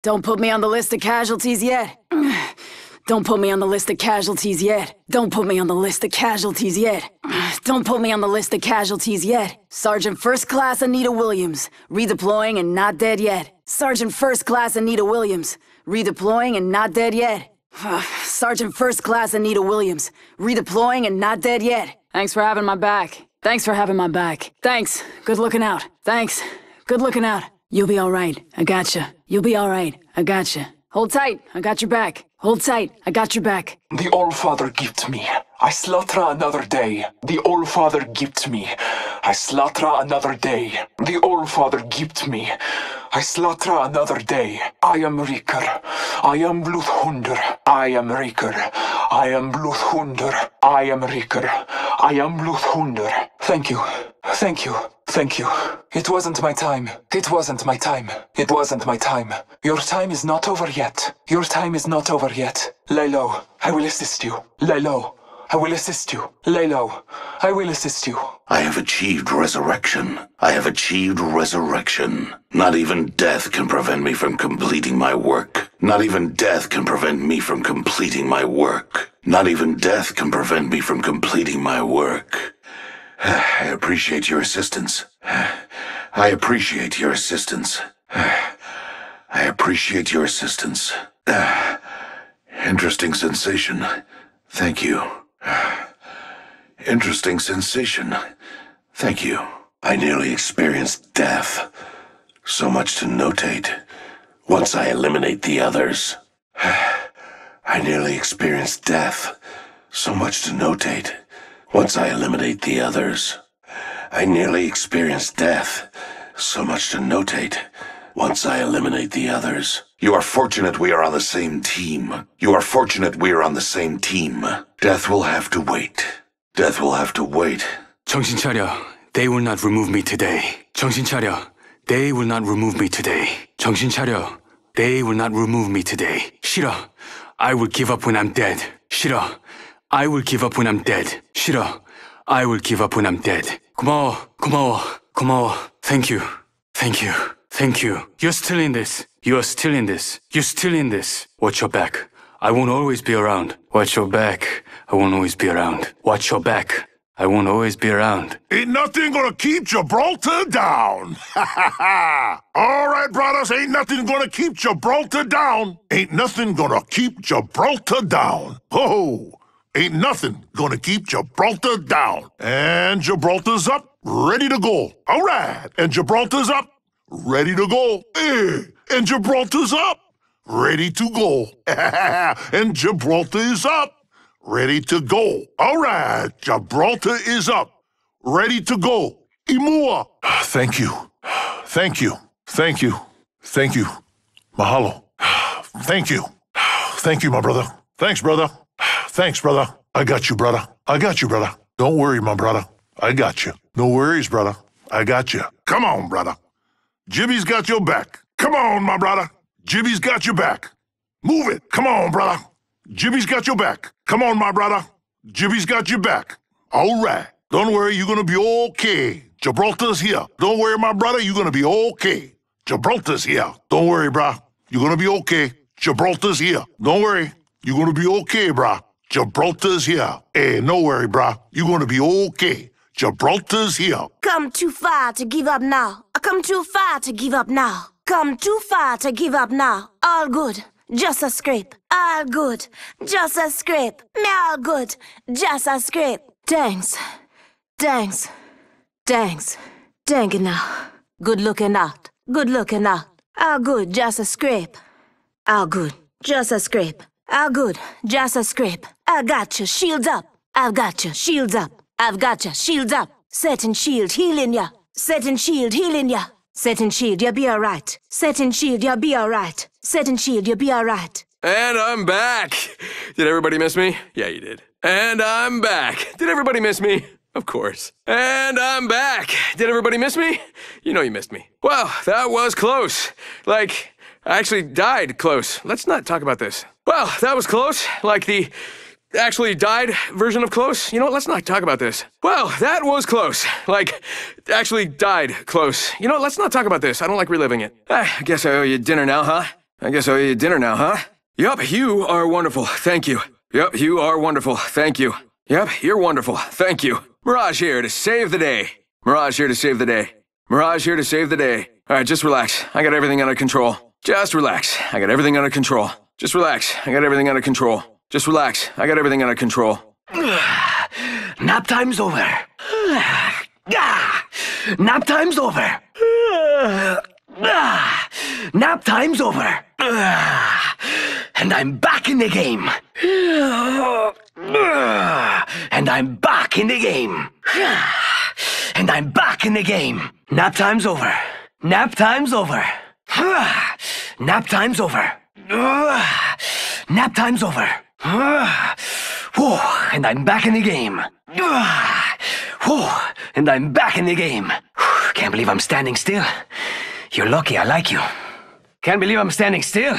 Don't put me on the list of casualties yet. Don't put me on the list of casualties yet. Don't put me on the list of casualties yet. Don't put me on the list of casualties yet. Sergeant First Class Anita Williams, redeploying and not dead yet. Sergeant First Class Anita Williams, redeploying and not dead yet. Sergeant First Class Anita Williams, redeploying and not dead yet. Thanks for having my back. Thanks for having my back. Thanks. Good looking out. Thanks. Good looking out. You'll be alright. I gotcha. You'll be alright. I gotcha. Hold tight. I got your back. Hold tight. I got your back. The father gift me. I slaughter another day. The father gift me. I slaughter another day. The father gift me. I slaughter another day. I am Riker. I am Bluthunder. I am Riker. I am Bluthunder. I am Riker. I am Bluthunder. Thank you. Thank you. Thank you. It wasn't my time. It wasn't my time. It wasn't my time. Your time is not over yet. Your time is not over yet. Lay low. I will assist you. Lay low. I will assist you. Lay low. I will assist you. I have achieved resurrection. I have achieved resurrection. Not even death can prevent me from completing my work. Not even death can prevent me from completing my work. Not even death can prevent me from completing my work. I appreciate your assistance. I appreciate your assistance. I appreciate your assistance. Interesting sensation. Thank you. Interesting sensation. Thank you. I nearly experienced death. So much to notate. Once I eliminate the others. I nearly experienced death. So much to notate. Once I eliminate the others, I nearly experience death. So much to notate. Once I eliminate the others. You are fortunate we are on the same team. You are fortunate we are on the same team. Death will have to wait. Death will have to wait. 정신 차려. They will not remove me today. 정신 차려. They will not remove me today. 정신 차려. They will not remove me today. 싫어. I will give up when I'm dead. 싫어. I will give up when I'm dead. Shiro, I will give up when I'm dead. 고마워, 고마워, 고마워. Thank you, thank you, thank you. You're still in this. You are still in this. You're still in this. Watch your back. I won't always be around. Watch your back. I won't always be around. Watch your back. I won't always be around. Ain't nothing gonna keep Gibraltar down. Ha ha ha. All right, brothers, ain't nothing gonna keep Gibraltar down. Ain't nothing gonna keep Gibraltar down. Ho! Ain't nothing gonna keep Gibraltar down. And Gibraltar's up, ready to go. All right. And Gibraltar's up, ready to go. Eh, and Gibraltar's up, ready to go. and Gibraltar is up, ready to go. All right. Gibraltar is up, ready to go. Imua. Thank you. Thank you. Thank you. Thank you. Mahalo. Thank you. Thank you, my brother. Thanks, brother. Thanks, brother. I got you, brother. I got you, brother. Don't worry, my brother. I got you. No worries, brother. I got you. Come on, brother. Jibby's got your back. Come on, my brother. Jibby's got your back. Move it. Come on, brother. Jibby's got your back. Come on, my brother. Jibby's got your back. All right. Don't worry, you're gonna be okay. Gibraltar's here. Don't worry, my brother, you're gonna be okay. Gibraltar's here. Don't worry, brah. You're gonna be okay. Gibraltar's here. Don't worry, you're gonna be okay, brah. Gibraltar's here. Hey, no worry, brah. You're gonna be okay. Gibraltar's here. Come too far to give up now. Come too far to give up now. Come too far to give up now. All good. Just a scrape. All good. Just a scrape. Me All good. Just a scrape. Thanks. Thanks. Thanks. Thank you now. Good looking out. Good looking out. All good. Just a scrape. All good. Just a scrape. All good. Just a scrape. I gotcha, shields up. I've gotcha, shields up. I've gotcha, shields up. Set and shield, healing ya. Set and shield, healing ya. Set and shield, ya be alright. Set and shield, ya be alright. Set and shield, ya be alright. And I'm back. Did everybody miss me? Yeah, you did. And I'm back. Did everybody miss me? Of course. And I'm back. Did everybody miss me? You know you missed me. Well, that was close. Like, I actually died close. Let's not talk about this. Well, that was close. Like the actually died version of close? You know what, let's not talk about this. Well, that was close. Like, actually died close. You know what, let's not talk about this. I don't like reliving it. Ah, I guess I owe you dinner now, huh? I guess I owe you dinner now, huh? Yup, you are wonderful. Thank you. Yup, you are wonderful. Thank you. Yup, you're wonderful. Thank you. Mirage here to save the day. Mirage here to save the day. Mirage here to save the day. Alright, just relax. I got everything under control. Just relax. I got everything under control. Just relax. I got everything under control. Just relax. I got everything under control. Nap time's over. Nap time's over. Nap time's over. And I'm back in the game. And I'm back in the game. And I'm back in the game. Nap time's over. Nap time's over. Nap time's over. Nap time's over. and I'm back in the game. And I'm back in the game. Can't believe I'm standing still. You're lucky I like you. Can't believe I'm standing still.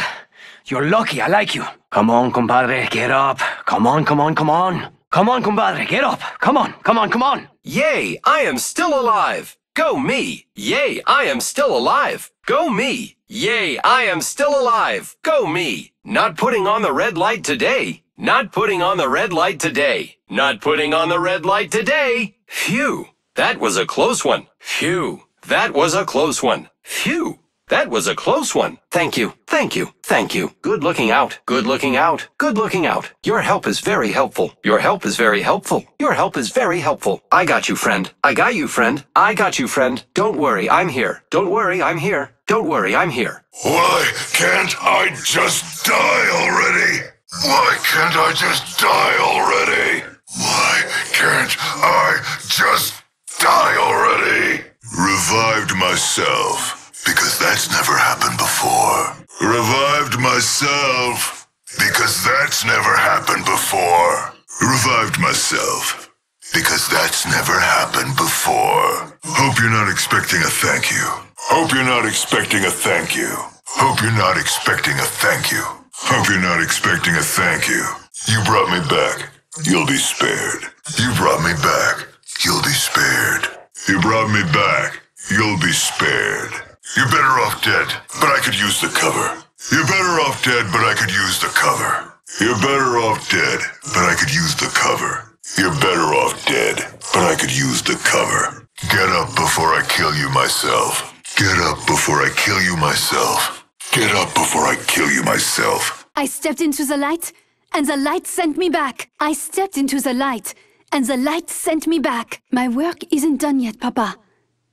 You're lucky I like you. Come on, compadre, get up. Come on, come on, come on. Come on, compadre, get up. Come on, come on, come on. Yay, I am still alive. Go me. Yay, I am still alive. Go me. Yay, I am still alive. Go me. Not putting on the red light today. Not putting on the red light today. Not putting on the red light today. Phew. That was a close one. Phew. That was a close one. Phew. That was a close one. Thank you. Thank you. Thank you. Good looking out. Good looking out. Good looking out. Your help is very helpful. Your help is very helpful. Your help is very helpful. I got you, friend. I got you, friend. I got you, friend. Don't worry, I'm here. Don't worry, I'm here. Don't worry, I'm here. Why can't I just die already? Why can't I just die already? Why can't I just die already? Revived myself, because that's never happened before. Revived myself, because that's never happened before. Revived myself, because that's never happened before. Hope you're not expecting a thank you. Hope you're not expecting a thank you. Hope you're not expecting a thank you. Hope you're not expecting a thank you. You brought me back. You'll be spared. You brought me back. You'll be spared. You brought me back. You'll be spared. You're better off dead, but I could use the cover. You're better off dead, but I could use the cover. You're better off dead, but I could use the cover. You're better off dead, but I could use the cover. Get up before I kill you myself. Get up before I kill you myself. Get up before I kill you myself. I stepped into the light, and the light sent me back. I stepped into the light, and the light sent me back. My work isn't done yet, Papa.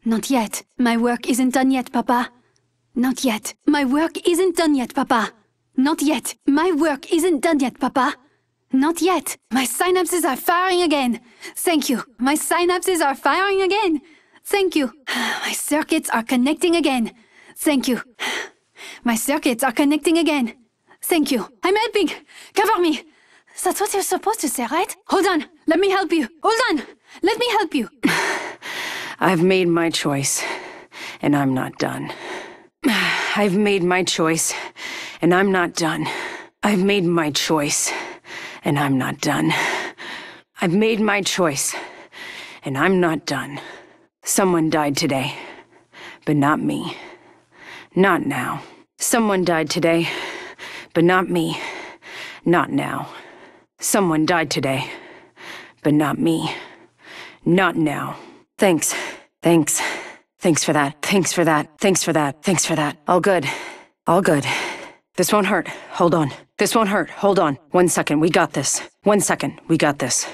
Not yet. My work isn't done yet, Papa. Not yet. My work isn't done yet, Papa. Not yet. My work isn't done yet, Papa. Not yet. My synapses are firing again. Thank you. My synapses are firing again. Thank you. My circuits are connecting again. Thank you. My circuits are connecting again. Thank you. I'm helping. Cover me. That's what you're supposed to say, right? Hold on. Let me help you. Hold on. Let me help you. I've made my choice, and I'm not done. I've made my choice, and I'm not done. I've made my choice, and I'm not done. I've made my choice, and I'm not done. Someone died today. But not me. Not now. Someone died today. But not me. Not now. Someone died today. But not me. Not now. Thanks. Thanks. Thanks for that. Thanks for that. Thanks for that. Thanks for that. All good. All good. This won't hurt. Hold on. This won't hurt. Hold on. One second. We got this. One second. We got this.